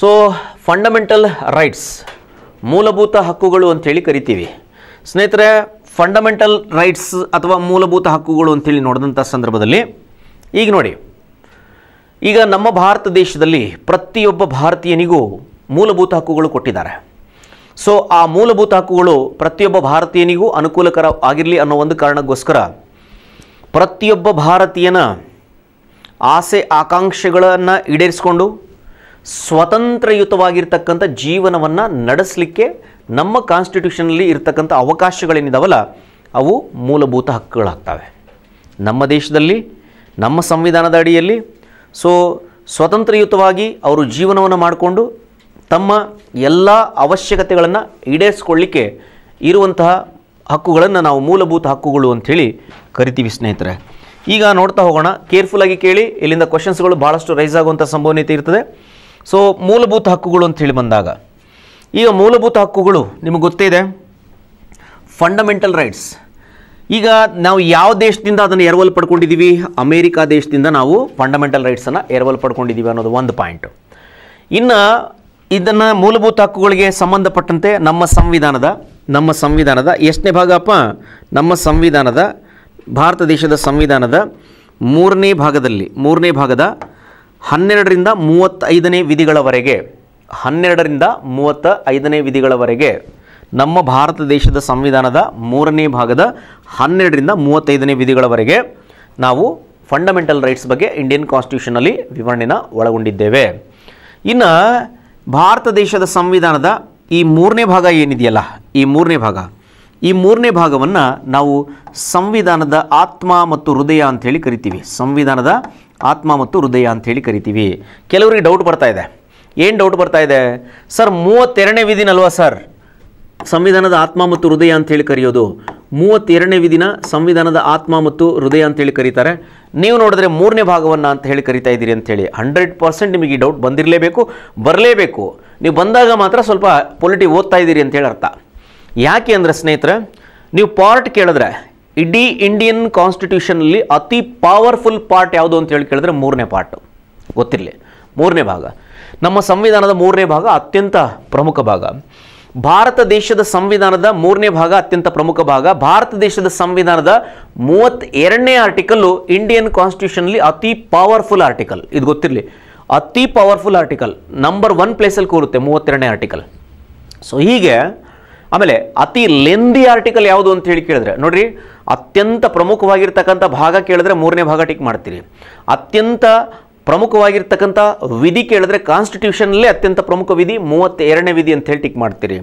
so fundamental rights ಮೂಲಭೂತ ಹಕ್ಕುಗಳು ಅಂಥೇಳಿ ಕರಿತೀವಿ ಸ್ನೇಹಿತರೆ ಫಂಡಮೆಂಟಲ್ ರೈಟ್ಸ್ ಅಥವಾ ಮೂಲಭೂತ ಹಕ್ಕುಗಳು ಅಂಥೇಳಿ ನೋಡಿದಂಥ ಸಂದರ್ಭದಲ್ಲಿ ಈಗ ನೋಡಿ ಈಗ ನಮ್ಮ ಭಾರತ ದೇಶದಲ್ಲಿ ಪ್ರತಿಯೊಬ್ಬ ಭಾರತೀಯನಿಗೂ ಮೂಲಭೂತ ಹಕ್ಕುಗಳು ಕೊಟ್ಟಿದ್ದಾರೆ ಸೊ ಆ ಮೂಲಭೂತ ಹಕ್ಕುಗಳು ಪ್ರತಿಯೊಬ್ಬ ಭಾರತೀಯನಿಗೂ ಅನುಕೂಲಕರ ಆಗಿರಲಿ ಅನ್ನೋ ಒಂದು ಕಾರಣಕ್ಕೋಸ್ಕರ ಪ್ರತಿಯೊಬ್ಬ ಭಾರತೀಯನ ಆಸೆ ಆಕಾಂಕ್ಷೆಗಳನ್ನು ಈಡೇರಿಸಿಕೊಂಡು ಸ್ವತಂತ್ರಯುತವಾಗಿರ್ತಕ್ಕಂಥ ಜೀವನವನ್ನು ನಡೆಸಲಿಕ್ಕೆ ನಮ್ಮ ಕಾನ್ಸ್ಟಿಟ್ಯೂಷನಲ್ಲಿ ಇರ್ತಕ್ಕಂಥ ಅವಕಾಶಗಳೇನಿದಾವಲ್ಲ ಅವು ಮೂಲಭೂತ ಹಕ್ಕುಗಳಾಗ್ತವೆ ನಮ್ಮ ದೇಶದಲ್ಲಿ ನಮ್ಮ ಸಂವಿಧಾನದ ಅಡಿಯಲ್ಲಿ ಸೊ ಸ್ವತಂತ್ರಯುತವಾಗಿ ಅವರು ಜೀವನವನ್ನು ಮಾಡಿಕೊಂಡು ತಮ್ಮ ಎಲ್ಲ ಅವಶ್ಯಕತೆಗಳನ್ನು ಈಡೇರಿಸ್ಕೊಳ್ಳಿಕ್ಕೆ ಇರುವಂತಹ ಹಕ್ಕುಗಳನ್ನು ನಾವು ಮೂಲಭೂತ ಹಕ್ಕುಗಳು ಅಂಥೇಳಿ ಕರಿತೀವಿ ಸ್ನೇಹಿತರೆ ಈಗ ನೋಡ್ತಾ ಹೋಗೋಣ ಕೇರ್ಫುಲ್ಲಾಗಿ ಕೇಳಿ ಇಲ್ಲಿಂದ ಕ್ವಶನ್ಸ್ಗಳು ಭಾಳಷ್ಟು ರೈಸ್ ಆಗುವಂಥ ಸಂಭವನೀಯತೆ ಇರ್ತದೆ ಸೊ ಮೂಲಭೂತ ಹಕ್ಕುಗಳು ಅಂತ ಹೇಳಿ ಬಂದಾಗ ಈಗ ಮೂಲಭೂತ ಹಕ್ಕುಗಳು ನಿಮಗೆ ಗೊತ್ತೇ ಇದೆ ಫಂಡಮೆಂಟಲ್ ರೈಟ್ಸ್ ಈಗ ನಾವು ಯಾವ ದೇಶದಿಂದ ಅದನ್ನು ಎರವಲು ಪಡ್ಕೊಂಡಿದ್ದೀವಿ ಅಮೇರಿಕಾ ದೇಶದಿಂದ ನಾವು ಫಂಡಮೆಂಟಲ್ ರೈಟ್ಸನ್ನು ಎರವಲು ಪಡ್ಕೊಂಡಿದ್ದೀವಿ ಅನ್ನೋದು ಒಂದು ಪಾಯಿಂಟು ಇನ್ನು ಇದನ್ನು ಮೂಲಭೂತ ಹಕ್ಕುಗಳಿಗೆ ಸಂಬಂಧಪಟ್ಟಂತೆ ನಮ್ಮ ಸಂವಿಧಾನದ ನಮ್ಮ ಸಂವಿಧಾನದ ಎಷ್ಟನೇ ಭಾಗಪ್ಪ ನಮ್ಮ ಸಂವಿಧಾನದ ಭಾರತ ದೇಶದ ಸಂವಿಧಾನದ ಮೂರನೇ ಭಾಗದಲ್ಲಿ ಮೂರನೇ ಭಾಗದ ಹನ್ನೆರಡರಿಂದ ಮೂವತ್ತೈದನೇ ವಿಧಿಗಳವರೆಗೆ ಹನ್ನೆರಡರಿಂದ ಮೂವತ್ತ ಐದನೇ ವಿಧಿಗಳವರೆಗೆ ನಮ್ಮ ಭಾರತ ದೇಶದ ಸಂವಿಧಾನದ ಮೂರನೇ ಭಾಗದ ಹನ್ನೆರಡರಿಂದ ಮೂವತ್ತೈದನೇ ವಿಧಿಗಳವರೆಗೆ ನಾವು ಫಂಡಮೆಂಟಲ್ ರೈಟ್ಸ್ ಬಗ್ಗೆ ಇಂಡಿಯನ್ ಕಾನ್ಸ್ಟಿಟ್ಯೂಷನಲ್ಲಿ ವಿವರಣೆನ ಒಳಗೊಂಡಿದ್ದೇವೆ ಇನ್ನು ಭಾರತ ದೇಶದ ಸಂವಿಧಾನದ ಈ ಮೂರನೇ ಭಾಗ ಏನಿದೆಯಲ್ಲ ಈ ಮೂರನೇ ಭಾಗ ಈ ಮೂರನೇ ಭಾಗವನ್ನು ನಾವು ಸಂವಿಧಾನದ ಆತ್ಮ ಮತ್ತು ಹೃದಯ ಅಂಥೇಳಿ ಕರಿತೀವಿ ಸಂವಿಧಾನದ ಆತ್ಮ ಮತ್ತು ಹೃದಯ ಅಂಥೇಳಿ ಕರಿತೀವಿ ಕೆಲವರಿಗೆ ಡೌಟ್ ಬರ್ತಾ ಇದೆ ಏನು ಡೌಟ್ ಬರ್ತಾ ಇದೆ ಸರ್ ಮೂವತ್ತೆರಡನೇ ವಿಧಿನಲ್ವಾ ಸರ್ ಸಂವಿಧಾನದ ಆತ್ಮ ಮತ್ತು ಹೃದಯ ಅಂಥೇಳಿ ಕರೆಯೋದು ಮೂವತ್ತೆರಡನೇ ವಿಧಿನ ಸಂವಿಧಾನದ ಆತ್ಮ ಮತ್ತು ಹೃದಯ ಅಂತೇಳಿ ಕರೀತಾರೆ ನೀವು ನೋಡಿದ್ರೆ ಮೂರನೇ ಭಾಗವನ್ನು ಅಂತ ಹೇಳಿ ಕರಿತಾ ಇದ್ದೀರಿ ಅಂಥೇಳಿ ಹಂಡ್ರೆಡ್ ಪರ್ಸೆಂಟ್ ನಿಮಗೆ ಈ ಡೌಟ್ ಬಂದಿರಲೇಬೇಕು ಬರಲೇಬೇಕು ನೀವು ಬಂದಾಗ ಮಾತ್ರ ಸ್ವಲ್ಪ ಪೊಲಿಟಿ ಓದ್ತಾ ಇದ್ದೀರಿ ಅಂತೇಳಿ ಅರ್ಥ ಯಾಕೆ ಅಂದರೆ ಸ್ನೇಹಿತರೆ ನೀವು ಪಾರ್ಟ್ ಕೇಳಿದ್ರೆ ಇಡೀ ಇಂಡಿಯನ್ ಕಾನ್ಸ್ಟಿಟ್ಯೂಷನಲ್ಲಿ ಅತಿ ಪವರ್ಫುಲ್ ಪಾರ್ಟ್ ಯಾವುದು ಅಂತ ಹೇಳಿ ಕೇಳಿದ್ರೆ ಮೂರನೇ ಪಾರ್ಟ್ ಗೊತ್ತಿರಲಿ ಮೂರನೇ ಭಾಗ ನಮ್ಮ ಸಂವಿಧಾನದ ಮೂರನೇ ಭಾಗ ಅತ್ಯಂತ ಪ್ರಮುಖ ಭಾಗ ಭಾರತ ದೇಶದ ಸಂವಿಧಾನದ ಮೂರನೇ ಭಾಗ ಅತ್ಯಂತ ಪ್ರಮುಖ ಭಾಗ ಭಾರತ ದೇಶದ ಸಂವಿಧಾನದ ಎರಡನೇ ಆರ್ಟಿಕಲ್ಲು ಇಂಡಿಯನ್ ಕಾನ್ಸ್ಟಿಟ್ಯೂಷನ್ಲಿ ಅತಿ ಪವರ್ಫುಲ್ ಆರ್ಟಿಕಲ್ ಇದು ಗೊತ್ತಿರಲಿ ಅತಿ ಪವರ್ಫುಲ್ ಆರ್ಟಿಕಲ್ ನಂಬರ್ ಒನ್ ಪ್ಲೇಸಲ್ಲಿ ಕೂರುತ್ತೆ ಮೂವತ್ತೆರಡನೇ ಆರ್ಟಿಕಲ್ ಸೊ ಹೀಗೆ ಆಮೇಲೆ ಅತಿ ಲೆಂದಿ ಆರ್ಟಿಕಲ್ ಯಾವುದು ಅಂತ ಹೇಳಿ ಕೇಳಿದ್ರೆ ನೋಡ್ರಿ ಅತ್ಯಂತ ಪ್ರಮುಖವಾಗಿರ್ತಕ್ಕಂಥ ಭಾಗ ಕೇಳಿದ್ರೆ ಮೂರನೇ ಭಾಗ ಟಿಕ್ ಮಾಡ್ತೀರಿ ಅತ್ಯಂತ ಪ್ರಮುಖವಾಗಿರ್ತಕ್ಕಂಥ ವಿಧಿ ಕೇಳಿದ್ರೆ ಕಾನ್ಸ್ಟಿಟ್ಯೂಷನಲ್ಲೇ ಅತ್ಯಂತ ಪ್ರಮುಖ ವಿಧಿ ಮೂವತ್ತೆರಡನೇ ವಿಧಿ ಅಂತ ಹೇಳಿ ಟಿಕ್ ಮಾಡ್ತೀರಿ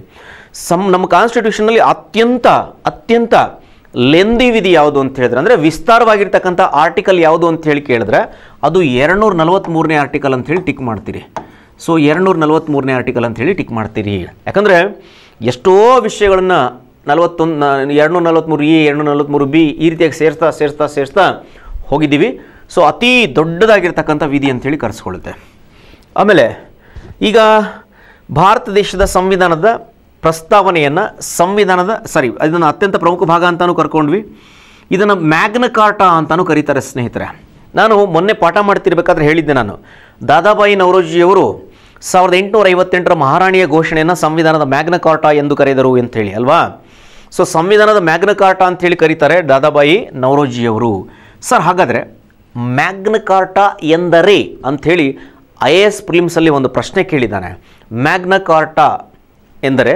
ಸಮ್ ನಮ್ಮ ಕಾನ್ಸ್ಟಿಟ್ಯೂಷನಲ್ಲಿ ಅತ್ಯಂತ ಅತ್ಯಂತ ಲೆಂದಿ ವಿಧಿ ಯಾವುದು ಅಂತ ಹೇಳಿದ್ರೆ ಅಂದರೆ ವಿಸ್ತಾರವಾಗಿರ್ತಕ್ಕಂಥ ಆರ್ಟಿಕಲ್ ಯಾವುದು ಅಂತ ಹೇಳಿ ಕೇಳಿದ್ರೆ ಅದು ಎರಡುನೂರ ನಲವತ್ತ್ಮೂರನೇ ಆರ್ಟಿಕಲ್ ಅಂತ ಹೇಳಿ ಟಿಕ್ ಮಾಡ್ತೀರಿ ಸೊ ಎರಡುನೂರ ನಲವತ್ತ್ಮೂರನೇ ಆರ್ಟಿಕಲ್ ಅಂತ ಹೇಳಿ ಟಿಕ್ ಮಾಡ್ತೀರಿ ಯಾಕಂದರೆ ಎಷ್ಟೋ ವಿಷಯಗಳನ್ನು ನಲವತ್ತೊಂದು ಎರಡು ನೂರ ಎ ಎರಡು ನಲವತ್ತ್ಮೂರು ಬಿ ಈ ರೀತಿಯಾಗಿ ಸೇರಿಸ್ತಾ ಸೇರಿಸ್ತಾ ಸೇರಿಸ್ತಾ ಹೋಗಿದ್ದೀವಿ ಸೊ ಅತಿ ದೊಡ್ಡದಾಗಿರ್ತಕ್ಕಂಥ ವಿಧಿ ಅಂಥೇಳಿ ಕರೆಸ್ಕೊಳ್ಳುತ್ತೆ ಆಮೇಲೆ ಈಗ ಭಾರತ ದೇಶದ ಸಂವಿಧಾನದ ಪ್ರಸ್ತಾವನೆಯನ್ನು ಸಂವಿಧಾನದ ಸಾರಿ ಇದನ್ನು ಅತ್ಯಂತ ಪ್ರಮುಖ ಭಾಗ ಅಂತಲೂ ಕರ್ಕೊಂಡ್ವಿ ಇದನ್ನು ಮ್ಯಾಗ್ನಕಾರ್ಟ ಅಂತಲೂ ಕರೀತಾರೆ ಸ್ನೇಹಿತರೆ ನಾನು ಮೊನ್ನೆ ಪಾಠ ಮಾಡ್ತಿರ್ಬೇಕಾದ್ರೆ ಹೇಳಿದ್ದೆ ನಾನು ದಾದಾಬಾಯಿ ನವರೋಜಿಯವರು ಸಾವಿರದ ಎಂಟುನೂರ ಐವತ್ತೆಂಟರ ಮಹಾರಾಣಿಯ ಘೋಷಣೆಯನ್ನು ಸಂವಿಧಾನದ ಮ್ಯಾಗ್ನಕಾರ್ಟಾ ಎಂದು ಕರೆದರು ಅಂತೇಳಿ ಅಲ್ವಾ ಸೊ ಸಂವಿಧಾನದ ಮ್ಯಾಗ್ನಕಾರ್ಟಾ ಅಂತೇಳಿ ಕರೀತಾರೆ ದಾದಾಬಾಯಿ ನವರೋಜಿಯವರು ಸರ್ ಹಾಗಾದರೆ ಮ್ಯಾಗ್ನಕಾರ್ಟಾ ಎಂದರೆ ಅಂಥೇಳಿ ಐ ಎ ಎಸ್ ಪ್ರಿಲಿಮ್ಸಲ್ಲಿ ಒಂದು ಪ್ರಶ್ನೆ ಕೇಳಿದ್ದಾನೆ ಮ್ಯಾಗ್ನಕಾರ್ಟಾ ಎಂದರೆ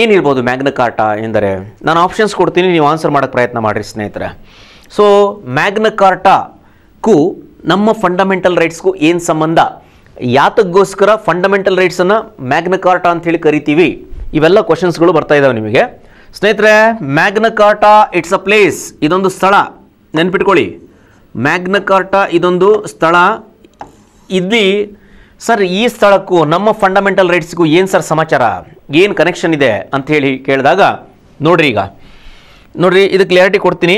ಏನಿರ್ಬೋದು ಮ್ಯಾಗ್ನಕಾರ್ಟಾ ಎಂದರೆ ನಾನು ಆಪ್ಷನ್ಸ್ ಕೊಡ್ತೀನಿ ನೀವು ಆನ್ಸರ್ ಮಾಡೋಕ್ಕೆ ಪ್ರಯತ್ನ ಮಾಡಿರಿ ಸ್ನೇಹಿತರೆ ಸೊ ಮ್ಯಾಗ್ನಕಾರ್ಟಾಕ್ಕೂ ನಮ್ಮ ಫಂಡಮೆಂಟಲ್ ರೈಟ್ಸ್ಗೂ ಏನು ಸಂಬಂಧ ಯಾತಕ್ಕೋಸ್ಕರ ಫಂಡಮೆಂಟಲ್ ರೈಟ್ಸನ್ನು ಮ್ಯಾಗ್ನಕಾರ್ಟಾ ಅಂತ ಹೇಳಿ ಕರಿತೀವಿ ಇವೆಲ್ಲ ಕ್ವಶನ್ಸ್ಗಳು ಬರ್ತಾ ಇದ್ದಾವೆ ನಿಮಗೆ ಸ್ನೇಹಿತರೆ ಮ್ಯಾಗ್ನಕಾರ್ಟಾ ಇಟ್ಸ್ ಅ ಪ್ಲೇಸ್ ಇದೊಂದು ಸ್ಥಳ ನೆನ್ಪಿಟ್ಕೊಳ್ಳಿ ಮ್ಯಾಗ್ನಕಾರ್ಟಾ ಇದೊಂದು ಸ್ಥಳ ಇಲ್ಲಿ ಸರ್ ಈ ಸ್ಥಳಕ್ಕೂ ನಮ್ಮ ಫಂಡಮೆಂಟಲ್ ರೈಟ್ಸ್ಗೂ ಏನು ಸರ್ ಸಮಾಚಾರ ಏನು ಕನೆಕ್ಷನ್ ಇದೆ ಅಂತ ಹೇಳಿ ಕೇಳಿದಾಗ ನೋಡ್ರಿ ಈಗ ನೋಡ್ರಿ ಇದು ಕ್ಲಾರಿಟಿ ಕೊಡ್ತೀನಿ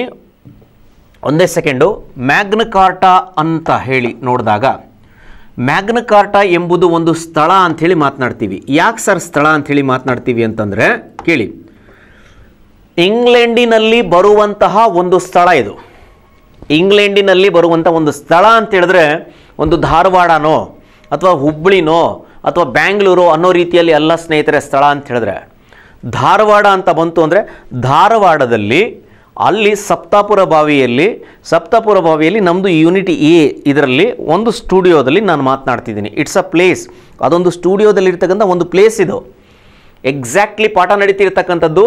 ಒಂದೇ ಸೆಕೆಂಡು ಮ್ಯಾಗ್ನಕಾರ್ಟಾ ಅಂತ ಹೇಳಿ ನೋಡಿದಾಗ ಮ್ಯಾಗ್ನಕಾರ್ಟಾ ಎಂಬುದು ಒಂದು ಸ್ಥಳ ಅಂಥೇಳಿ ಮಾತನಾಡ್ತೀವಿ ಯಾಕೆ ಸರ್ ಸ್ಥಳ ಅಂಥೇಳಿ ಮಾತನಾಡ್ತೀವಿ ಅಂತಂದರೆ ಕೇಳಿ ಇಂಗ್ಲೆಂಡಿನಲ್ಲಿ ಬರುವಂತಹ ಒಂದು ಸ್ಥಳ ಇದು ಇಂಗ್ಲೆಂಡಿನಲ್ಲಿ ಬರುವಂಥ ಒಂದು ಸ್ಥಳ ಅಂತ ಒಂದು ಧಾರವಾಡನೋ ಅಥವಾ ಹುಬ್ಬಳ್ಳಿನೋ ಅಥವಾ ಬ್ಯಾಂಗ್ಳೂರು ಅನ್ನೋ ರೀತಿಯಲ್ಲಿ ಎಲ್ಲ ಸ್ನೇಹಿತರೆ ಸ್ಥಳ ಅಂತ ಹೇಳಿದ್ರೆ ಧಾರವಾಡ ಅಂತ ಬಂತು ಅಂದರೆ ಧಾರವಾಡದಲ್ಲಿ ಅಲ್ಲಿ ಸಪ್ತಾಪುರ ಬಾವಿಯಲ್ಲಿ ಸಪ್ತಾಪುರ ಬಾವಿಯಲ್ಲಿ ನಮ್ಮದು ಯೂನಿಟ್ ಎ ಇದರಲ್ಲಿ ಒಂದು ಸ್ಟುಡಿಯೋದಲ್ಲಿ ನಾನು ಮಾತನಾಡ್ತಿದ್ದೀನಿ ಇಟ್ಸ್ ಅ ಪ್ಲೇಸ್ ಅದೊಂದು ಸ್ಟುಡಿಯೋದಲ್ಲಿರ್ತಕ್ಕಂಥ ಒಂದು ಪ್ಲೇಸ್ ಇದು ಎಕ್ಸಾಕ್ಟ್ಲಿ ಪಾಠ ನಡೀತಿರ್ತಕ್ಕಂಥದ್ದು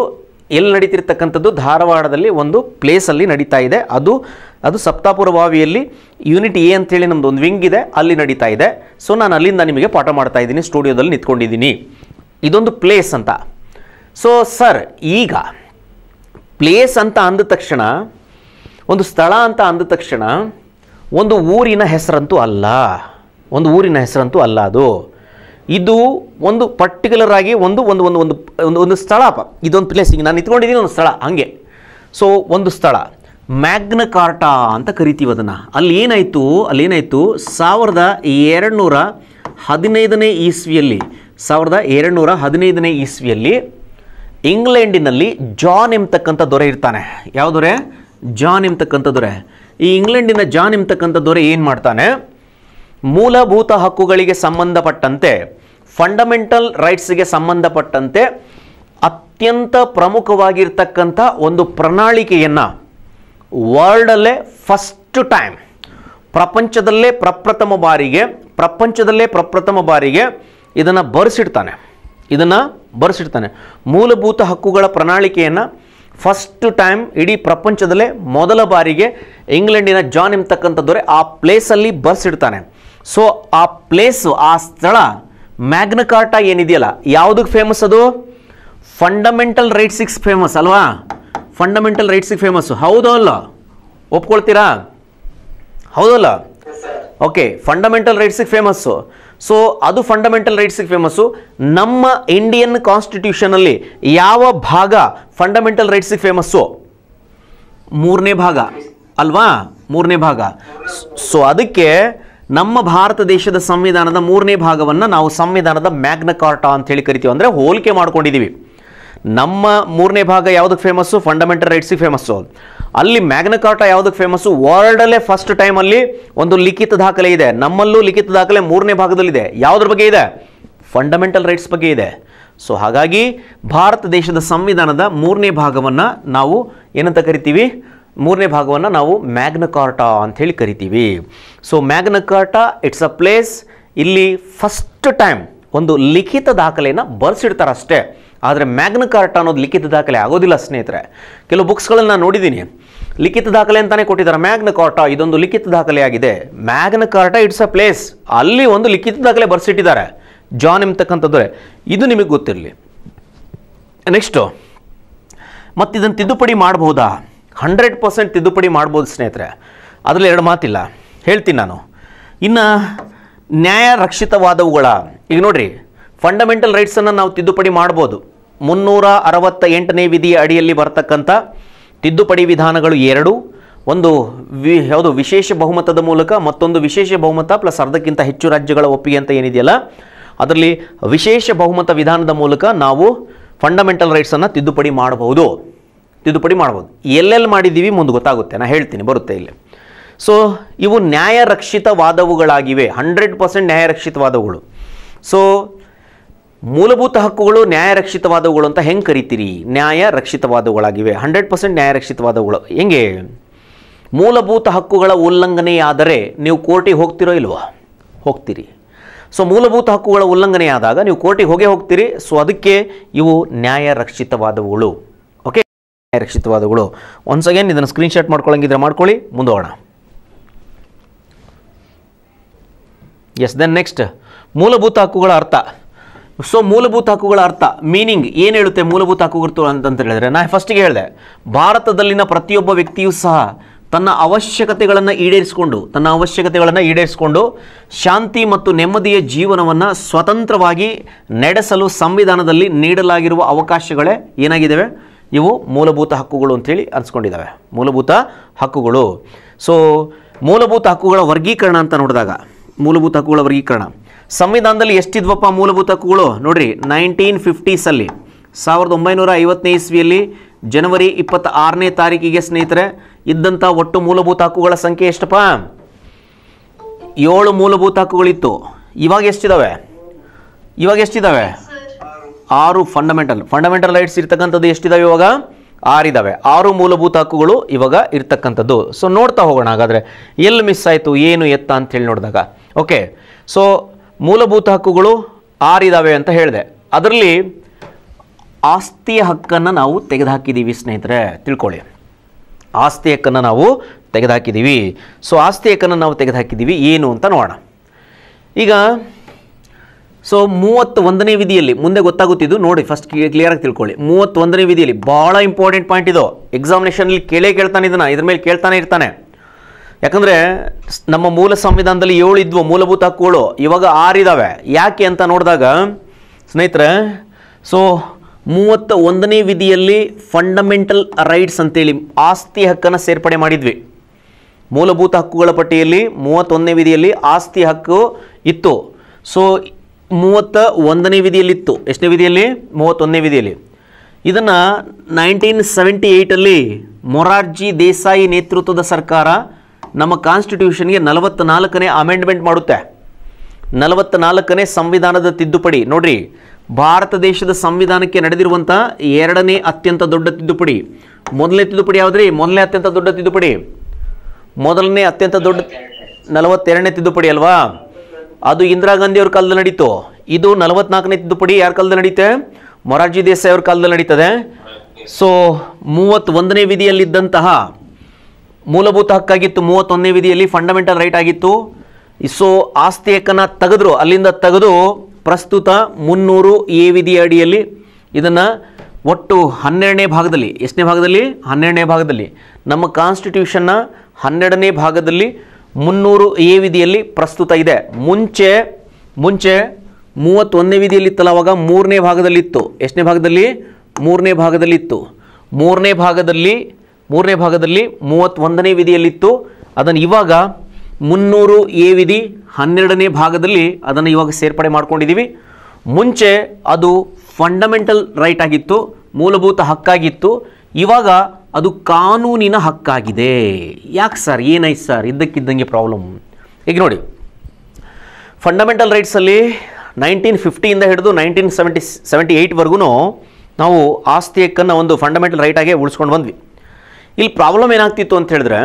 ಎಲ್ಲಿ ನಡೀತಿರ್ತಕ್ಕಂಥದ್ದು ಧಾರವಾಡದಲ್ಲಿ ಒಂದು ಪ್ಲೇಸಲ್ಲಿ ನಡೀತಾ ಇದೆ ಅದು ಅದು ಸಪ್ತಾಪುರ ಬಾವಿಯಲ್ಲಿ ಯೂನಿಟ್ ಎ ಅಂತೇಳಿ ನಮ್ಮದು ಒಂದು ವಿಂಗ್ ಇದೆ ಅಲ್ಲಿ ನಡೀತಾ ಇದೆ ಸೊ ನಾನು ಅಲ್ಲಿಂದ ನಿಮಗೆ ಪಾಠ ಮಾಡ್ತಾ ಇದ್ದೀನಿ ಸ್ಟುಡಿಯೋದಲ್ಲಿ ನಿಂತ್ಕೊಂಡಿದ್ದೀನಿ ಇದೊಂದು ಪ್ಲೇಸ್ ಅಂತ ಸೊ ಸರ್ ಈಗ ಪ್ಲೇಸ್ ಅಂತ ಅಂದ ತಕ್ಷಣ ಒಂದು ಸ್ಥಳ ಅಂತ ಅಂದ ತಕ್ಷಣ ಒಂದು ಊರಿನ ಹೆಸರಂತೂ ಅಲ್ಲ ಒಂದು ಊರಿನ ಹೆಸರಂತೂ ಅಲ್ಲ ಅದು ಇದು ಒಂದು ಪರ್ಟಿಕ್ಯುಲರ್ ಆಗಿ ಒಂದು ಒಂದು ಒಂದು ಒಂದು ಒಂದು ಒಂದು ಸ್ಥಳ ಇದೊಂದು ಪ್ಲೇಸ್ ಈಗ ನಾನು ನಿಂತ್ಕೊಂಡಿದ್ದೀನಿ ಒಂದು ಸ್ಥಳ ಹಂಗೆ ಸೊ ಒಂದು ಸ್ಥಳ ಮ್ಯಾಗ್ನ ಕಾರ್ಟಾ ಅಂತ ಕರಿತೀವಿ ಅದನ್ನು ಅಲ್ಲಿ ಏನಾಯಿತು ಅಲ್ಲೇನಾಯಿತು ಸಾವಿರದ ಎರಡುನೂರ ಹದಿನೈದನೇ ಇಸ್ವಿಯಲ್ಲಿ ಸಾವಿರದ ಎರಡುನೂರ ಹದಿನೈದನೇ ಇಸ್ವಿಯಲ್ಲಿ ಇಂಗ್ಲೆಂಡಿನಲ್ಲಿ ಜಾನ್ ಎಂಬತಕ್ಕಂಥ ದೊರೆ ಇರ್ತಾನೆ ಯಾವ ದೊರೆ ಜಾನ್ ಎಂಬತಕ್ಕಂಥ ದೊರೆ ಈ ಇಂಗ್ಲೆಂಡಿನ ಜಾನ್ ಎಂಬತಕ್ಕಂಥ ದೊರೆ ಏನು ಮಾಡ್ತಾನೆ ಮೂಲಭೂತ ಹಕ್ಕುಗಳಿಗೆ ಸಂಬಂಧಪಟ್ಟಂತೆ ಫಂಡಮೆಂಟಲ್ ರೈಟ್ಸ್ಗೆ ಸಂಬಂಧಪಟ್ಟಂತೆ ಅತ್ಯಂತ ಪ್ರಮುಖವಾಗಿರ್ತಕ್ಕಂಥ ಒಂದು ಪ್ರಣಾಳಿಕೆಯನ್ನು ವರ್ಲ್ಡಲ್ಲೇ ಫಸ್ಟ್ ಟೈಮ್ ಪ್ರಪಂಚದಲ್ಲೇ ಪ್ರಪ್ರಥಮ ಬಾರಿಗೆ ಪ್ರಪಂಚದಲ್ಲೇ ಪ್ರಪ್ರಥಮ ಬಾರಿಗೆ ಇದನ್ನು ಬರೆಸಿಡ್ತಾನೆ ಇದನ್ನು ಬರೆಸಿಡ್ತಾನೆ ಮೂಲಭೂತ ಹಕ್ಕುಗಳ ಪ್ರಣಾಳಿಕೆಯನ್ನು ಫಸ್ಟ್ ಟೈಮ್ ಇಡೀ ಪ್ರಪಂಚದಲ್ಲೇ ಮೊದಲ ಬಾರಿಗೆ ಇಂಗ್ಲೆಂಡಿನ ಜಾನ್ ದೊರೆ ಆ ಪ್ಲೇಸಲ್ಲಿ ಬರೆಸಿಡ್ತಾನೆ ಸೊ ಆ ಪ್ಲೇಸು ಆ ಸ್ಥಳ ಮ್ಯಾಗ್ನಕಾರ್ಟ ಏನಿದೆಯಲ್ಲ ಯಾವುದಕ್ಕೆ ಫೇಮಸ್ ಅದು ಫಂಡಮೆಂಟಲ್ ರೈಟ್ಸಿಗೆ ಫೇಮಸ್ ಅಲ್ವಾ ಫಂಡಮೆಂಟಲ್ ರೈಟ್ಸಿಗೆ ಫೇಮಸ್ ಹೌದೋ ಅಲ್ಲ ಒಪ್ಕೊಳ್ತೀರಾ ಹೌದಲ್ಲ ಓಕೆ ಫಂಡಮೆಂಟಲ್ ರೈಟ್ಸಿಗೆ ಫೇಮಸ್ಸು ಸೊ ಅದು ಫಂಡಮೆಂಟಲ್ ರೈಟ್ಸಿಗೆ ಫೇಮಸ್ಸು ನಮ್ಮ ಇಂಡಿಯನ್ ಕಾನ್ಸ್ಟಿಟ್ಯೂಷನಲ್ಲಿ ಯಾವ ಭಾಗ ಫಂಡಮೆಂಟಲ್ ರೈಟ್ಸಿಗೆ ಫೇಮಸ್ಸು ಮೂರನೇ ಭಾಗ ಅಲ್ವಾ ಮೂರನೇ ಭಾಗ ಸೊ ಅದಕ್ಕೆ ನಮ್ಮ ಭಾರತ ದೇಶದ ಸಂವಿಧಾನದ ಮೂರನೇ ಭಾಗವನ್ನು ನಾವು ಸಂವಿಧಾನದ ಮ್ಯಾಗ್ನಕಾರ್ಟಾ ಅಂತ ಹೇಳಿ ಕರಿತೀವಿ ಅಂದರೆ ಹೋಲಿಕೆ ಮಾಡ್ಕೊಂಡಿದ್ದೀವಿ ನಮ್ಮ ಮೂರನೇ ಭಾಗ ಯಾವುದಕ್ಕೆ ಫೇಮಸ್ಸು ಫಂಡಮೆಂಟಲ್ ರೈಟ್ಸಿಗೆ ಫೇಮಸ್ಸು ಅಲ್ಲಿ ಮ್ಯಾಗ್ನಕಾರ್ಟ ಯಾವುದಕ್ಕೆ ಫೇಮಸ್ಸು ವರ್ಲ್ಡಲ್ಲೇ ಫಸ್ಟ್ ಟೈಮಲ್ಲಿ ಒಂದು ಲಿಖಿತ ದಾಖಲೆ ಇದೆ ನಮ್ಮಲ್ಲೂ ಲಿಖಿತ ದಾಖಲೆ ಮೂರನೇ ಭಾಗದಲ್ಲಿದೆ ಯಾವುದ್ರ ಬಗ್ಗೆ ಇದೆ ಫಂಡಮೆಂಟಲ್ ರೈಟ್ಸ್ ಬಗ್ಗೆ ಇದೆ ಸೊ ಹಾಗಾಗಿ ಭಾರತ ದೇಶದ ಸಂವಿಧಾನದ ಮೂರನೇ ಭಾಗವನ್ನು ನಾವು ಏನಂತ ಕರಿತೀವಿ ಮೂರನೇ ಭಾಗವನ್ನು ನಾವು ಅಂತ ಹೇಳಿ ಕರಿತೀವಿ so Magna Carta it's a place ಇಲ್ಲಿ ಫಸ್ಟ್ ಟೈಮ್ ಒಂದು ಲಿಖಿತ ದಾಖಲೆಯನ್ನು ಬರೆಸಿಡ್ತಾರಷ್ಟೇ ಆದರೆ ಮ್ಯಾಗ್ನ ಕಾರ್ಟ್ ಅನ್ನೋದು ಲಿಖಿತ ದಾಖಲೆ ಆಗೋದಿಲ್ಲ ಸ್ನೇಹಿತರೆ ಕೆಲವು ಬುಕ್ಸ್ಗಳನ್ನು ನಾನು ನೋಡಿದ್ದೀನಿ ಲಿಖಿತ ದಾಖಲೆ ಅಂತಾನೆ ಕೊಟ್ಟಿದ್ದಾರೆ ಮ್ಯಾಗ್ನ ಕಾರ್ಟ ಇದೊಂದು ಲಿಖಿತ ಆಗಿದೆ Magna Carta it's a place ಅಲ್ಲಿ ಒಂದು ಲಿಖಿತ ದಾಖಲೆ ಬರೆಸಿಟ್ಟಿದ್ದಾರೆ ಜಾನ್ ಎಂಬತಕ್ಕಂಥದ್ದರೆ ಇದು ನಿಮಗೆ ಗೊತ್ತಿರಲಿ ನೆಕ್ಸ್ಟು ಮತ್ತು ಇದನ್ನು ತಿದ್ದುಪಡಿ ಮಾಡಬಹುದಾ ಹಂಡ್ರೆಡ್ ಪರ್ಸೆಂಟ್ ತಿದ್ದುಪಡಿ ಮಾಡ್ಬೋದು ಸ್ನೇಹಿತರೆ ಅದರಲ್ಲಿ ಎರಡು ಮಾತಿಲ್ಲ ಹೇಳ್ತೀನಿ ನಾನು ಇನ್ನು ನ್ಯಾಯ ರಕ್ಷಿತವಾದವುಗಳ ಈಗ ನೋಡಿರಿ ಫಂಡಮೆಂಟಲ್ ರೈಟ್ಸನ್ನು ನಾವು ತಿದ್ದುಪಡಿ ಮಾಡ್ಬೋದು ಮುನ್ನೂರ ಅರವತ್ತ ಎಂಟನೇ ವಿಧಿಯ ಅಡಿಯಲ್ಲಿ ಬರತಕ್ಕಂಥ ತಿದ್ದುಪಡಿ ವಿಧಾನಗಳು ಎರಡು ಒಂದು ವಿ ಯಾವುದು ವಿಶೇಷ ಬಹುಮತದ ಮೂಲಕ ಮತ್ತೊಂದು ವಿಶೇಷ ಬಹುಮತ ಪ್ಲಸ್ ಅರ್ಧಕ್ಕಿಂತ ಹೆಚ್ಚು ರಾಜ್ಯಗಳ ಒಪ್ಪಿಗೆ ಅಂತ ಏನಿದೆಯಲ್ಲ ಅದರಲ್ಲಿ ವಿಶೇಷ ಬಹುಮತ ವಿಧಾನದ ಮೂಲಕ ನಾವು ಫಂಡಮೆಂಟಲ್ ರೈಟ್ಸನ್ನು ತಿದ್ದುಪಡಿ ಮಾಡಬಹುದು ತಿದ್ದುಪಡಿ ಮಾಡ್ಬೋದು ಎಲ್ಲೆಲ್ಲಿ ಮಾಡಿದ್ದೀವಿ ಮುಂದೆ ಗೊತ್ತಾಗುತ್ತೆ ನಾನು ಹೇಳ್ತೀನಿ ಬರುತ್ತೆ ಇಲ್ಲಿ ಸೊ ಇವು ವಾದವುಗಳಾಗಿವೆ ಹಂಡ್ರೆಡ್ ಪರ್ಸೆಂಟ್ ವಾದವುಗಳು ಸೊ ಮೂಲಭೂತ ಹಕ್ಕುಗಳು ನ್ಯಾಯರಕ್ಷಿತವಾದವುಗಳು ಅಂತ ಹೆಂಗೆ ಕರಿತೀರಿ ನ್ಯಾಯ ರಕ್ಷಿತವಾದವುಗಳಾಗಿವೆ ಹಂಡ್ರೆಡ್ ಪರ್ಸೆಂಟ್ ನ್ಯಾಯರಕ್ಷಿತವಾದವುಗಳು ಹೆಂಗೆ ಮೂಲಭೂತ ಹಕ್ಕುಗಳ ಉಲ್ಲಂಘನೆಯಾದರೆ ನೀವು ಕೋರ್ಟಿಗೆ ಹೋಗ್ತಿರೋ ಇಲ್ವಾ ಹೋಗ್ತೀರಿ ಸೊ ಮೂಲಭೂತ ಹಕ್ಕುಗಳ ಉಲ್ಲಂಘನೆಯಾದಾಗ ನೀವು ಕೋರ್ಟಿಗೆ ಹೋಗೇ ಹೋಗ್ತೀರಿ ಸೊ ಅದಕ್ಕೆ ಇವು ನ್ಯಾಯ ರಕ್ಷಿತವಾದವುಗಳು ಓಕೆ ನ್ಯಾಯ ರಕ್ಷಿತವಾದವುಗಳು ಒನ್ಸ್ ಅಗೇನ್ ಇದನ್ನು ಸ್ಕ್ರೀನ್ಶಾಟ್ ಮಾಡ್ಕೊಳ್ಳಂಗಿದ್ರೆ ಮಾಡ್ಕೊಳ್ಳಿ ಮುಂದೋಗೋಣ ಎಸ್ ದೆನ್ ನೆಕ್ಸ್ಟ್ ಮೂಲಭೂತ ಹಕ್ಕುಗಳ ಅರ್ಥ ಸೊ ಮೂಲಭೂತ ಹಕ್ಕುಗಳ ಅರ್ಥ ಮೀನಿಂಗ್ ಏನು ಹೇಳುತ್ತೆ ಮೂಲಭೂತ ಹಕ್ಕುಗಳು ಅಂತಂತ ಹೇಳಿದ್ರೆ ನಾನು ಫಸ್ಟಿಗೆ ಹೇಳಿದೆ ಭಾರತದಲ್ಲಿನ ಪ್ರತಿಯೊಬ್ಬ ವ್ಯಕ್ತಿಯೂ ಸಹ ತನ್ನ ಅವಶ್ಯಕತೆಗಳನ್ನು ಈಡೇರಿಸಿಕೊಂಡು ತನ್ನ ಅವಶ್ಯಕತೆಗಳನ್ನು ಈಡೇರಿಸಿಕೊಂಡು ಶಾಂತಿ ಮತ್ತು ನೆಮ್ಮದಿಯ ಜೀವನವನ್ನು ಸ್ವತಂತ್ರವಾಗಿ ನಡೆಸಲು ಸಂವಿಧಾನದಲ್ಲಿ ನೀಡಲಾಗಿರುವ ಅವಕಾಶಗಳೇ ಏನಾಗಿದ್ದಾವೆ ಇವು ಮೂಲಭೂತ ಹಕ್ಕುಗಳು ಅಂತೇಳಿ ಅನಿಸ್ಕೊಂಡಿದ್ದಾವೆ ಮೂಲಭೂತ ಹಕ್ಕುಗಳು ಸೊ ಮೂಲಭೂತ ಹಕ್ಕುಗಳ ವರ್ಗೀಕರಣ ಅಂತ ನೋಡಿದಾಗ ಮೂಲಭೂತ ಹಕ್ಕುಗಳ ವರ್ಗೀಕರಣ ಸಂವಿಧಾನದಲ್ಲಿ ಎಷ್ಟಿದ್ವಪ್ಪ ಮೂಲಭೂತ ಹಕ್ಕುಗಳು ನೋಡ್ರಿ ನೈನ್ಟೀನ್ ಫಿಫ್ಟೀಸಲ್ಲಿ ಸಾವಿರದ ಒಂಬೈನೂರ ಐವತ್ತನೇ ಇಸ್ವಿಯಲ್ಲಿ ಜನವರಿ ಇಪ್ಪತ್ತ ಆರನೇ ತಾರೀಕಿಗೆ ಸ್ನೇಹಿತರೆ ಇದ್ದಂಥ ಒಟ್ಟು ಮೂಲಭೂತ ಹಕ್ಕುಗಳ ಸಂಖ್ಯೆ ಎಷ್ಟಪ್ಪ ಏಳು ಮೂಲಭೂತ ಹಕ್ಕುಗಳಿತ್ತು ಇವಾಗ ಎಷ್ಟಿದಾವೆ ಇವಾಗ ಎಷ್ಟಿದಾವೆ ಆರು ಫಂಡಮೆಂಟಲ್ ಫಂಡಮೆಂಟಲ್ ರೈಟ್ಸ್ ಇರ್ತಕ್ಕಂಥದ್ದು ಎಷ್ಟಿದಾವೆ ಇವಾಗ ಇದಾವೆ ಆರು ಮೂಲಭೂತ ಹಕ್ಕುಗಳು ಇವಾಗ ಇರ್ತಕ್ಕಂಥದ್ದು ಸೊ ನೋಡ್ತಾ ಹೋಗೋಣ ಹಾಗಾದ್ರೆ ಎಲ್ಲಿ ಮಿಸ್ ಆಯಿತು ಏನು ಎತ್ತ ಅಂತ ಹೇಳಿ ನೋಡಿದಾಗ ಓಕೆ ಸೊ ಮೂಲಭೂತ ಹಕ್ಕುಗಳು ಆರಿದಾವೆ ಅಂತ ಹೇಳಿದೆ ಅದರಲ್ಲಿ ಆಸ್ತಿಯ ಹಕ್ಕನ್ನು ನಾವು ತೆಗೆದುಹಾಕಿದ್ದೀವಿ ಸ್ನೇಹಿತರೆ ತಿಳ್ಕೊಳ್ಳಿ ಆಸ್ತಿ ಹಕ್ಕನ್ನು ನಾವು ತೆಗೆದುಹಾಕಿದ್ದೀವಿ ಸೊ ಆಸ್ತಿ ಹಕ್ಕನ್ನು ನಾವು ತೆಗೆದುಹಾಕಿದ್ದೀವಿ ಏನು ಅಂತ ನೋಡೋಣ ಈಗ ಸೊ ಮೂವತ್ತು ಒಂದನೇ ವಿಧಿಯಲ್ಲಿ ಮುಂದೆ ಗೊತ್ತಾಗುತ್ತಿದ್ದು ನೋಡಿ ಫಸ್ಟ್ ಕ್ಲಿಯರಾಗಿ ತಿಳ್ಕೊಳ್ಳಿ ಮೂವತ್ತೊಂದನೇ ವಿಧಿಯಲ್ಲಿ ಭಾಳ ಇಂಪಾರ್ಟೆಂಟ್ ಪಾಯಿಂಟ್ ಇದು ಎಕ್ಸಾಮಿನೇಷನಲ್ಲಿ ಕೇಳೇ ಕೇಳ್ತಾನೆ ಇದನ್ನು ಇದ್ರ ಮೇಲೆ ಕೇಳ್ತಾನೆ ಇರ್ತಾನೆ ಯಾಕಂದರೆ ನಮ್ಮ ಮೂಲ ಸಂವಿಧಾನದಲ್ಲಿ ಏಳು ಇದ್ವು ಮೂಲಭೂತ ಹಕ್ಕುಗಳು ಇವಾಗ ಆರಿದ್ದಾವೆ ಯಾಕೆ ಅಂತ ನೋಡಿದಾಗ ಸ್ನೇಹಿತರೆ ಸೊ ಮೂವತ್ತ ಒಂದನೇ ವಿಧಿಯಲ್ಲಿ ಫಂಡಮೆಂಟಲ್ ರೈಟ್ಸ್ ಅಂತೇಳಿ ಆಸ್ತಿ ಹಕ್ಕನ್ನು ಸೇರ್ಪಡೆ ಮಾಡಿದ್ವಿ ಮೂಲಭೂತ ಹಕ್ಕುಗಳ ಪಟ್ಟಿಯಲ್ಲಿ ಮೂವತ್ತೊಂದನೇ ವಿಧಿಯಲ್ಲಿ ಆಸ್ತಿ ಹಕ್ಕು ಇತ್ತು ಸೊ ಮೂವತ್ತ ಒಂದನೇ ವಿಧಿಯಲ್ಲಿತ್ತು ಎಷ್ಟನೇ ವಿಧಿಯಲ್ಲಿ ಮೂವತ್ತೊಂದನೇ ವಿಧಿಯಲ್ಲಿ ಇದನ್ನು ನೈನ್ಟೀನ್ ಸೆವೆಂಟಿ ಏಯ್ಟಲ್ಲಿ ಮೊರಾರ್ಜಿ ದೇಸಾಯಿ ನೇತೃತ್ವದ ಸರ್ಕಾರ ನಮ್ಮ ಕಾನ್ಸ್ಟಿಟ್ಯೂಷನ್ಗೆ ನಾಲ್ಕನೇ ಅಮೆಂಡ್ಮೆಂಟ್ ಮಾಡುತ್ತೆ ನಾಲ್ಕನೇ ಸಂವಿಧಾನದ ತಿದ್ದುಪಡಿ ನೋಡ್ರಿ ಭಾರತ ದೇಶದ ಸಂವಿಧಾನಕ್ಕೆ ನಡೆದಿರುವಂಥ ಎರಡನೇ ಅತ್ಯಂತ ದೊಡ್ಡ ತಿದ್ದುಪಡಿ ಮೊದಲನೇ ತಿದ್ದುಪಡಿ ಯಾವುದ್ರಿ ಮೊದಲನೇ ಅತ್ಯಂತ ದೊಡ್ಡ ತಿದ್ದುಪಡಿ ಮೊದಲನೇ ಅತ್ಯಂತ ದೊಡ್ಡ ನಲವತ್ತೆರಡನೇ ತಿದ್ದುಪಡಿ ಅಲ್ವಾ ಅದು ಇಂದಿರಾ ಗಾಂಧಿ ಅವ್ರ ಕಾಲದಲ್ಲಿ ನಡೀತು ಇದು ನಲವತ್ನಾಲ್ಕನೇ ತಿದ್ದುಪಡಿ ಯಾರ ಕಾಲದಲ್ಲಿ ನಡೀತೆ ಮೊರಾರ್ಜಿ ದೇಸಾಯಿ ಅವ್ರ ಕಾಲದಲ್ಲಿ ನಡೀತದೆ ಸೊ ಮೂವತ್ತೊಂದನೇ ವಿಧಿಯಲ್ಲಿದ್ದಂತಹ ಮೂಲಭೂತ ಹಕ್ಕಾಗಿತ್ತು ಮೂವತ್ತೊಂದನೇ ವಿಧಿಯಲ್ಲಿ ಫಂಡಮೆಂಟಲ್ ರೈಟ್ ಆಗಿತ್ತು ಸೊ ಆಸ್ತಿ ಹಕ್ಕನ್ನು ತೆಗೆದ್ರು ಅಲ್ಲಿಂದ ತೆಗೆದು ಪ್ರಸ್ತುತ ಮುನ್ನೂರು ಎ ವಿಧಿಯ ಅಡಿಯಲ್ಲಿ ಇದನ್ನು ಒಟ್ಟು ಹನ್ನೆರಡನೇ ಭಾಗದಲ್ಲಿ ಎಷ್ಟನೇ ಭಾಗದಲ್ಲಿ ಹನ್ನೆರಡನೇ ಭಾಗದಲ್ಲಿ ನಮ್ಮ ಕಾನ್ಸ್ಟಿಟ್ಯೂಷನ್ನ ಹನ್ನೆರಡನೇ ಭಾಗದಲ್ಲಿ ಮುನ್ನೂರು ಎ ವಿಧಿಯಲ್ಲಿ ಪ್ರಸ್ತುತ ಇದೆ ಮುಂಚೆ ಮುಂಚೆ ಮೂವತ್ತೊಂದನೇ ವಿಧಿಯಲ್ಲಿ ಇತ್ತಲ್ಲ ಮೂರನೇ ಭಾಗದಲ್ಲಿತ್ತು ಎಷ್ಟನೇ ಭಾಗದಲ್ಲಿ ಮೂರನೇ ಭಾಗದಲ್ಲಿತ್ತು ಮೂರನೇ ಭಾಗದಲ್ಲಿ ಮೂರನೇ ಭಾಗದಲ್ಲಿ ಮೂವತ್ತೊಂದನೇ ವಿಧಿಯಲ್ಲಿತ್ತು ಅದನ್ನು ಇವಾಗ ಮುನ್ನೂರು ಎ ವಿಧಿ ಹನ್ನೆರಡನೇ ಭಾಗದಲ್ಲಿ ಅದನ್ನು ಇವಾಗ ಸೇರ್ಪಡೆ ಮಾಡ್ಕೊಂಡಿದ್ದೀವಿ ಮುಂಚೆ ಅದು ಫಂಡಮೆಂಟಲ್ ರೈಟ್ ಆಗಿತ್ತು ಮೂಲಭೂತ ಹಕ್ಕಾಗಿತ್ತು ಇವಾಗ ಅದು ಕಾನೂನಿನ ಹಕ್ಕಾಗಿದೆ ಯಾಕೆ ಸರ್ ಏನಾಯ್ತು ಸರ್ ಇದ್ದಕ್ಕಿದ್ದಂಗೆ ಪ್ರಾಬ್ಲಮ್ ಈಗ ನೋಡಿ ಫಂಡಮೆಂಟಲ್ ರೈಟ್ಸಲ್ಲಿ ನೈನ್ಟೀನ್ ಫಿಫ್ಟಿಯಿಂದ ಹಿಡಿದು ನೈನ್ಟೀನ್ ಸೆವೆಂಟಿ ಸೆವೆಂಟಿ ಏಯ್ಟ್ವರೆಗೂ ನಾವು ಆಸ್ತಿ ಹಕ್ಕನ್ನು ಒಂದು ಫಂಡಮೆಂಟಲ್ ರೈಟಾಗೆ ಉಳಿಸ್ಕೊಂಡು ಬಂದ್ವಿ ಇಲ್ಲಿ ಪ್ರಾಬ್ಲಮ್ ಏನಾಗ್ತಿತ್ತು ಅಂತ ಹೇಳಿದ್ರೆ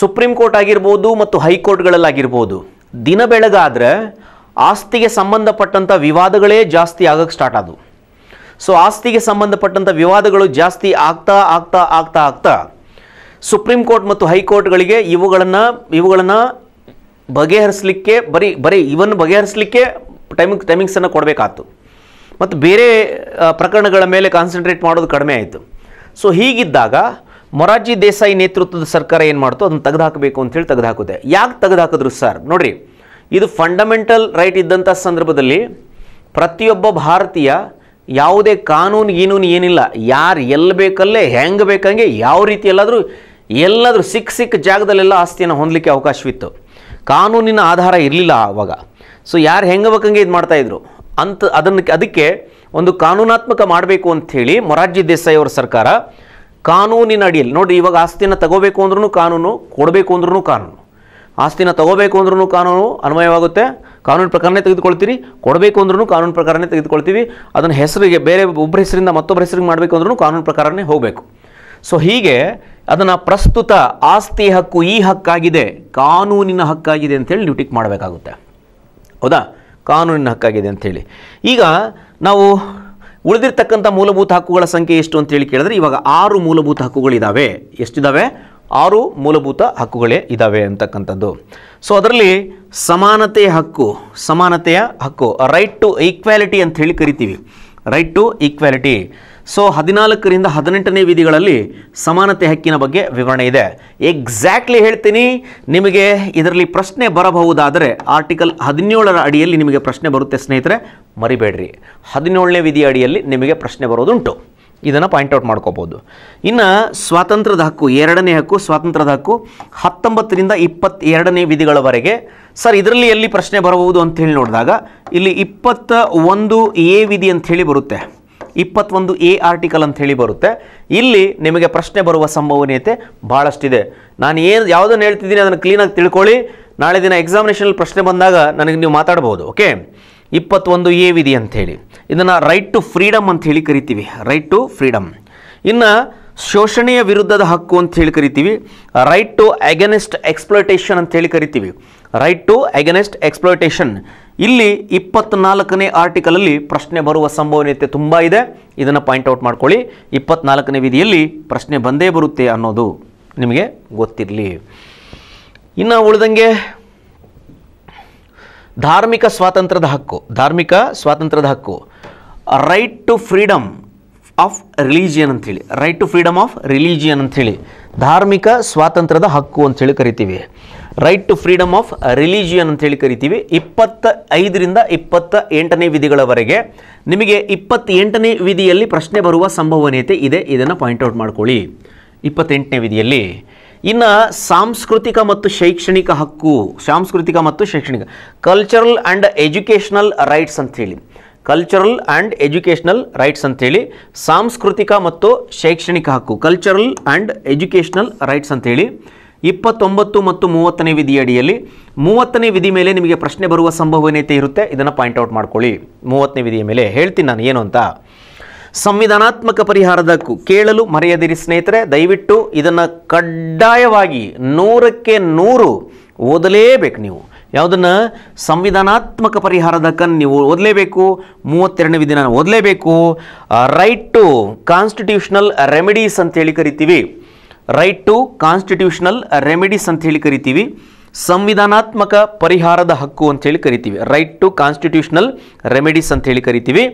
ಸುಪ್ರೀಂ ಕೋರ್ಟ್ ಆಗಿರ್ಬೋದು ಮತ್ತು ಹೈಕೋರ್ಟ್ಗಳಲ್ಲಾಗಿರ್ಬೋದು ದಿನ ಬೆಳಗಾದರೆ ಆಸ್ತಿಗೆ ಸಂಬಂಧಪಟ್ಟಂಥ ವಿವಾದಗಳೇ ಜಾಸ್ತಿ ಆಗೋಕ್ಕೆ ಸ್ಟಾರ್ಟ್ ಆದವು ಸೊ ಆಸ್ತಿಗೆ ಸಂಬಂಧಪಟ್ಟಂಥ ವಿವಾದಗಳು ಜಾಸ್ತಿ ಆಗ್ತಾ ಆಗ್ತಾ ಆಗ್ತಾ ಆಗ್ತಾ ಸುಪ್ರೀಂ ಕೋರ್ಟ್ ಮತ್ತು ಹೈಕೋರ್ಟ್ಗಳಿಗೆ ಇವುಗಳನ್ನು ಇವುಗಳನ್ನು ಬಗೆಹರಿಸಲಿಕ್ಕೆ ಬರೀ ಬರೀ ಇವನ್ನು ಬಗೆಹರಿಸಲಿಕ್ಕೆ ಟೈಮಿಂಗ್ ಟೈಮಿಂಗ್ಸನ್ನು ಕೊಡಬೇಕಾಯ್ತು ಮತ್ತು ಬೇರೆ ಪ್ರಕರಣಗಳ ಮೇಲೆ ಕಾನ್ಸಂಟ್ರೇಟ್ ಮಾಡೋದು ಕಡಿಮೆ ಆಯಿತು ಸೊ ಹೀಗಿದ್ದಾಗ ಮೊರಾರ್ಜಿ ದೇಸಾಯಿ ನೇತೃತ್ವದ ಸರ್ಕಾರ ಏನು ಮಾಡ್ತೋ ಅದನ್ನು ತೆಗೆದುಹಾಕಬೇಕು ಅಂತೇಳಿ ತೆಗೆದುಹಾಕುತ್ತೆ ಯಾಕೆ ತೆಗೆದುಹಾಕಿದ್ರು ಸರ್ ನೋಡಿರಿ ಇದು ಫಂಡಮೆಂಟಲ್ ರೈಟ್ ಇದ್ದಂಥ ಸಂದರ್ಭದಲ್ಲಿ ಪ್ರತಿಯೊಬ್ಬ ಭಾರತೀಯ ಯಾವುದೇ ಕಾನೂನು ಏನೂನು ಏನಿಲ್ಲ ಯಾರು ಎಲ್ಲಿ ಬೇಕಲ್ಲೇ ಹೆಂಗೆ ಬೇಕಂಗೆ ಯಾವ ರೀತಿ ಎಲ್ಲಾದರೂ ಎಲ್ಲಾದರೂ ಸಿಕ್ಕ ಸಿಕ್ಕ ಜಾಗದಲ್ಲೆಲ್ಲ ಆಸ್ತಿಯನ್ನು ಹೊಂದಲಿಕ್ಕೆ ಅವಕಾಶವಿತ್ತು ಕಾನೂನಿನ ಆಧಾರ ಇರಲಿಲ್ಲ ಆವಾಗ ಸೊ ಯಾರು ಹೆಂಗೆ ಬೇಕಂಗೆ ಇದು ಮಾಡ್ತಾಯಿದ್ರು ಅಂತ ಅದನ್ನು ಅದಕ್ಕೆ ಒಂದು ಕಾನೂನಾತ್ಮಕ ಮಾಡಬೇಕು ಅಂಥೇಳಿ ಮೊರಾರ್ಜಿ ದೇಸಾಯಿ ಅವರ ಸರ್ಕಾರ ಕಾನೂನಿನ ಅಡಿಯಲ್ಲಿ ನೋಡಿ ಇವಾಗ ಆಸ್ತಿನ ತಗೋಬೇಕು ಅಂದ್ರೂ ಕಾನೂನು ಕೊಡಬೇಕು ಅಂದ್ರೂ ಕಾನೂನು ಆಸ್ತಿನ ತಗೋಬೇಕು ಅಂದ್ರೂ ಕಾನೂನು ಅನ್ವಯವಾಗುತ್ತೆ ಕಾನೂನು ಪ್ರಕಾರನೇ ತೆಗೆದುಕೊಳ್ತೀರಿ ಕೊಡಬೇಕು ಅಂದ್ರೂ ಕಾನೂನು ಪ್ರಕಾರನೇ ತೆಗೆದುಕೊಳ್ತೀವಿ ಅದನ್ನು ಹೆಸರಿಗೆ ಬೇರೆ ಒಬ್ಬರ ಹೆಸರಿಂದ ಮತ್ತೊಬ್ಬರ ಹೆಸರಿಗೆ ಮಾಡಬೇಕು ಅಂದ್ರೂ ಕಾನೂನು ಪ್ರಕಾರನೇ ಹೋಗಬೇಕು ಸೊ ಹೀಗೆ ಅದನ್ನು ಪ್ರಸ್ತುತ ಆಸ್ತಿ ಹಕ್ಕು ಈ ಹಕ್ಕಾಗಿದೆ ಕಾನೂನಿನ ಹಕ್ಕಾಗಿದೆ ಅಂತೇಳಿ ನೀವು ಮಾಡಬೇಕಾಗುತ್ತೆ ಹೌದಾ ಕಾನೂನಿನ ಹಕ್ಕಾಗಿದೆ ಅಂಥೇಳಿ ಈಗ ನಾವು ಉಳಿದಿರ್ತಕ್ಕಂಥ ಮೂಲಭೂತ ಹಕ್ಕುಗಳ ಸಂಖ್ಯೆ ಎಷ್ಟು ಅಂತೇಳಿ ಕೇಳಿದ್ರೆ ಇವಾಗ ಆರು ಮೂಲಭೂತ ಹಕ್ಕುಗಳಿದ್ದಾವೆ ಎಷ್ಟಿದ್ದಾವೆ ಆರು ಮೂಲಭೂತ ಹಕ್ಕುಗಳೇ ಇದ್ದಾವೆ ಅಂತಕ್ಕಂಥದ್ದು ಸೊ ಅದರಲ್ಲಿ ಸಮಾನತೆಯ ಹಕ್ಕು ಸಮಾನತೆಯ ಹಕ್ಕು ರೈಟ್ ಟು ಈಕ್ವಾಲಿಟಿ ಅಂತ ಹೇಳಿ ಕರಿತೀವಿ ರೈಟ್ ಟು ಈಕ್ವಾಲಿಟಿ ಸೊ ಹದಿನಾಲ್ಕರಿಂದ ಹದಿನೆಂಟನೇ ವಿಧಿಗಳಲ್ಲಿ ಸಮಾನತೆ ಹಕ್ಕಿನ ಬಗ್ಗೆ ವಿವರಣೆ ಇದೆ ಎಕ್ಸಾಕ್ಟ್ಲಿ ಹೇಳ್ತೀನಿ ನಿಮಗೆ ಇದರಲ್ಲಿ ಪ್ರಶ್ನೆ ಬರಬಹುದಾದರೆ ಆರ್ಟಿಕಲ್ ಹದಿನೇಳರ ಅಡಿಯಲ್ಲಿ ನಿಮಗೆ ಪ್ರಶ್ನೆ ಬರುತ್ತೆ ಸ್ನೇಹಿತರೆ ಮರಿಬೇಡ್ರಿ ಹದಿನೇಳನೇ ವಿಧಿಯ ಅಡಿಯಲ್ಲಿ ನಿಮಗೆ ಪ್ರಶ್ನೆ ಬರೋದುಂಟು ಇದನ್ನು ಪಾಯಿಂಟ್ಔಟ್ ಮಾಡ್ಕೋಬೋದು ಇನ್ನು ಸ್ವಾತಂತ್ರ್ಯದ ಹಕ್ಕು ಎರಡನೇ ಹಕ್ಕು ಸ್ವಾತಂತ್ರ್ಯದ ಹಕ್ಕು ಹತ್ತೊಂಬತ್ತರಿಂದ ಇಪ್ಪತ್ತೆರಡನೇ ವಿಧಿಗಳವರೆಗೆ ಸರ್ ಇದರಲ್ಲಿ ಎಲ್ಲಿ ಪ್ರಶ್ನೆ ಬರಬಹುದು ಅಂತ ಹೇಳಿ ನೋಡಿದಾಗ ಇಲ್ಲಿ ಇಪ್ಪತ್ತ ಒಂದು ಎ ವಿಧಿ ಅಂಥೇಳಿ ಬರುತ್ತೆ ಇಪ್ಪತ್ತೊಂದು ಎ ಆರ್ಟಿಕಲ್ ಅಂತ ಹೇಳಿ ಬರುತ್ತೆ ಇಲ್ಲಿ ನಿಮಗೆ ಪ್ರಶ್ನೆ ಬರುವ ಸಂಭವನೀಯತೆ ಭಾಳಷ್ಟಿದೆ ನಾನು ಏನು ಯಾವುದನ್ನು ಹೇಳ್ತಿದ್ದೀನಿ ಅದನ್ನು ಕ್ಲೀನಾಗಿ ತಿಳ್ಕೊಳ್ಳಿ ನಾಳೆ ದಿನ ಎಕ್ಸಾಮಿನೇಷನಲ್ಲಿ ಪ್ರಶ್ನೆ ಬಂದಾಗ ನನಗೆ ನೀವು ಮಾತಾಡ್ಬೋದು ಓಕೆ ಇಪ್ಪತ್ತೊಂದು ಎ ವಿಧಿ ಅಂಥೇಳಿ ಇದನ್ನು ರೈಟ್ ಟು ಫ್ರೀಡಮ್ ಅಂತ ಹೇಳಿ ಕರಿತೀವಿ ರೈಟ್ ಟು ಫ್ರೀಡಮ್ ಇನ್ನು ಶೋಷಣೆಯ ವಿರುದ್ಧದ ಹಕ್ಕು ಅಂತ ಹೇಳಿ ಕರಿತೀವಿ ರೈಟ್ ಟು ಅಗೆನೆಸ್ಟ್ ಎಕ್ಸ್ಪ್ಲೋಟೇಷನ್ ಅಂತ ಹೇಳಿ ಕರಿತೀವಿ ರೈಟ್ ಟು ಅಗೇನೆಸ್ಟ್ ಎಕ್ಸ್ಪ್ಲೋಟೇಷನ್ ಇಲ್ಲಿ ಇಪ್ಪತ್ನಾಲ್ಕನೇ ಆರ್ಟಿಕಲಲ್ಲಿ ಪ್ರಶ್ನೆ ಬರುವ ಸಂಭವನೀಯತೆ ತುಂಬ ಇದೆ ಇದನ್ನು ಪಾಯಿಂಟ್ ಔಟ್ ಮಾಡ್ಕೊಳ್ಳಿ ಇಪ್ಪತ್ನಾಲ್ಕನೇ ವಿಧಿಯಲ್ಲಿ ಪ್ರಶ್ನೆ ಬಂದೇ ಬರುತ್ತೆ ಅನ್ನೋದು ನಿಮಗೆ ಗೊತ್ತಿರಲಿ ಇನ್ನು ಉಳಿದಂಗೆ ಧಾರ್ಮಿಕ ಸ್ವಾತಂತ್ರ್ಯದ ಹಕ್ಕು ಧಾರ್ಮಿಕ ಸ್ವಾತಂತ್ರ್ಯದ ಹಕ್ಕು right to freedom of religion ಹೇಳಿ right to freedom of religion ಅಂಥೇಳಿ ಧಾರ್ಮಿಕ ಸ್ವಾತಂತ್ರ್ಯದ ಹಕ್ಕು ಹೇಳಿ ಕರಿತೀವಿ right to freedom of religion ಅಂತ ಹೇಳಿ ಕರಿತೀವಿ ಇಪ್ಪತ್ತ ಐದರಿಂದ ಇಪ್ಪತ್ತ ಎಂಟನೇ ವಿಧಿಗಳವರೆಗೆ ನಿಮಗೆ ಇಪ್ಪತ್ತೆಂಟನೇ ವಿಧಿಯಲ್ಲಿ ಪ್ರಶ್ನೆ ಬರುವ ಸಂಭವನೀಯತೆ ಇದೆ ಇದನ್ನು ಪಾಯಿಂಟ್ಔಟ್ ಮಾಡ್ಕೊಳ್ಳಿ ಇಪ್ಪತ್ತೆಂಟನೇ ವಿಧಿಯಲ್ಲಿ ಇನ್ನು ಸಾಂಸ್ಕೃತಿಕ ಮತ್ತು ಶೈಕ್ಷಣಿಕ ಹಕ್ಕು ಸಾಂಸ್ಕೃತಿಕ ಮತ್ತು ಶೈಕ್ಷಣಿಕ ಕಲ್ಚರಲ್ ಆ್ಯಂಡ್ ಎಜುಕೇಷನಲ್ ರೈಟ್ಸ್ ಅಂಥೇಳಿ ಕಲ್ಚರಲ್ ಆ್ಯಂಡ್ ಎಜುಕೇಷನಲ್ ರೈಟ್ಸ್ ಅಂಥೇಳಿ ಸಾಂಸ್ಕೃತಿಕ ಮತ್ತು ಶೈಕ್ಷಣಿಕ ಹಕ್ಕು ಕಲ್ಚರಲ್ ಆ್ಯಂಡ್ ಎಜುಕೇಷನಲ್ ರೈಟ್ಸ್ ಅಂಥೇಳಿ ಇಪ್ಪತ್ತೊಂಬತ್ತು ಮತ್ತು ಮೂವತ್ತನೇ ವಿಧಿಯಡಿಯಲ್ಲಿ ಮೂವತ್ತನೇ ವಿಧಿ ಮೇಲೆ ನಿಮಗೆ ಪ್ರಶ್ನೆ ಬರುವ ಸಂಭವನೀಯತೆ ಇರುತ್ತೆ ಇದನ್ನು ಪಾಯಿಂಟ್ಔಟ್ ಮಾಡ್ಕೊಳ್ಳಿ ಮೂವತ್ತನೇ ವಿಧಿಯ ಮೇಲೆ ಹೇಳ್ತೀನಿ ನಾನು ಏನು ಅಂತ ಸಂವಿಧಾನಾತ್ಮಕ ಪರಿಹಾರದ ಕೇಳಲು ಮರೆಯದಿರಿ ಸ್ನೇಹಿತರೆ ದಯವಿಟ್ಟು ಇದನ್ನು ಕಡ್ಡಾಯವಾಗಿ ನೂರಕ್ಕೆ ನೂರು ಓದಲೇಬೇಕು ನೀವು ಯಾವುದನ್ನು ಸಂವಿಧಾನಾತ್ಮಕ ಪರಿಹಾರದ ಕನ್ ನೀವು ಓದಲೇಬೇಕು ಮೂವತ್ತೆರಡನೇ ವಿಧಿನ ಓದಲೇಬೇಕು ರೈಟ್ ಟು ಕಾನ್ಸ್ಟಿಟ್ಯೂಷನಲ್ ರೆಮಿಡೀಸ್ ಅಂತೇಳಿ ಕರಿತೀವಿ ರೈಟ್ ಟು ಕಾನ್ಸ್ಟಿಟ್ಯೂಷನಲ್ ರೆಮಿಡೀಸ್ ಅಂತ ಹೇಳಿ ಕರಿತೀವಿ ಸಂವಿಧಾನಾತ್ಮಕ ಪರಿಹಾರದ ಹಕ್ಕು ಅಂತ ಹೇಳಿ ಕರಿತೀವಿ ರೈಟ್ ಟು ಕಾನ್ಸ್ಟಿಟ್ಯೂಷನಲ್ ರೆಮಿಡೀಸ್ ಅಂತ ಹೇಳಿ ಕರಿತೀವಿ